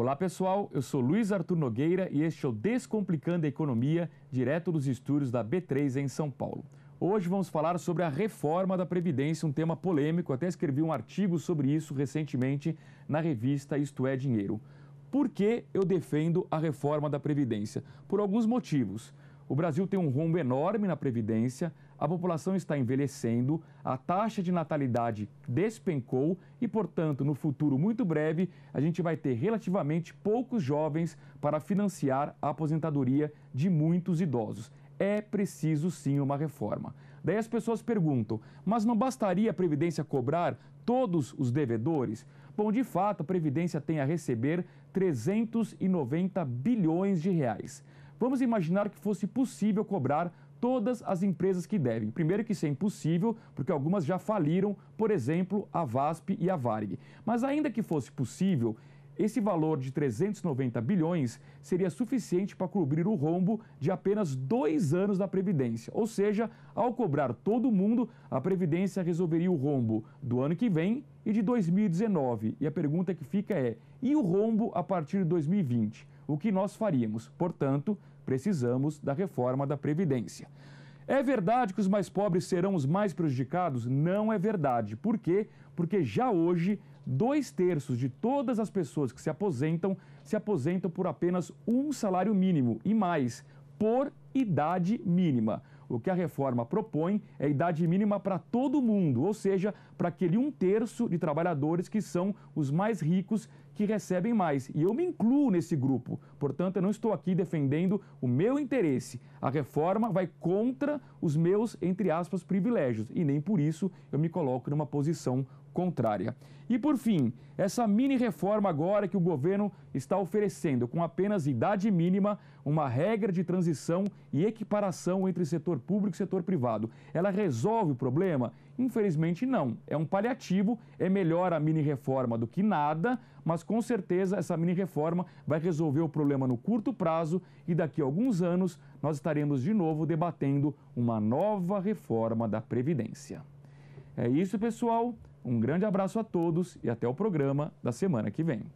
Olá pessoal, eu sou Luiz Arthur Nogueira e este é o Descomplicando a Economia, direto dos estúdios da B3 em São Paulo. Hoje vamos falar sobre a reforma da Previdência, um tema polêmico. Até escrevi um artigo sobre isso recentemente na revista Isto é Dinheiro. Por que eu defendo a reforma da Previdência? Por alguns motivos. O Brasil tem um rombo enorme na Previdência, a população está envelhecendo, a taxa de natalidade despencou e, portanto, no futuro muito breve, a gente vai ter relativamente poucos jovens para financiar a aposentadoria de muitos idosos. É preciso sim uma reforma. Daí as pessoas perguntam: mas não bastaria a Previdência cobrar todos os devedores? Bom, de fato, a Previdência tem a receber 390 bilhões de reais. Vamos imaginar que fosse possível cobrar todas as empresas que devem. Primeiro que isso é impossível, porque algumas já faliram, por exemplo, a VASP e a Varig. Mas ainda que fosse possível, esse valor de 390 bilhões seria suficiente para cobrir o rombo de apenas dois anos da Previdência. Ou seja, ao cobrar todo mundo, a Previdência resolveria o rombo do ano que vem e de 2019. E a pergunta que fica é: e o rombo a partir de 2020? O que nós faríamos? Portanto, Precisamos da reforma da Previdência. É verdade que os mais pobres serão os mais prejudicados? Não é verdade. Por quê? Porque já hoje, dois terços de todas as pessoas que se aposentam se aposentam por apenas um salário mínimo e mais, por idade mínima. O que a reforma propõe é a idade mínima para todo mundo, ou seja, para aquele um terço de trabalhadores que são os mais ricos que recebem mais. E eu me incluo nesse grupo. Portanto, eu não estou aqui defendendo o meu interesse. A reforma vai contra os meus, entre aspas, privilégios. E nem por isso eu me coloco numa posição contrária. E por fim, essa mini reforma agora que o governo está oferecendo, com apenas idade mínima, uma regra de transição e equiparação entre setor público e setor privado, ela resolve o problema? Infelizmente não. É um paliativo, é melhor a mini reforma do que nada, mas com certeza essa mini reforma vai resolver o problema no curto prazo e daqui a alguns anos nós estaremos de novo debatendo uma nova reforma da Previdência. É isso, pessoal. Um grande abraço a todos e até o programa da semana que vem.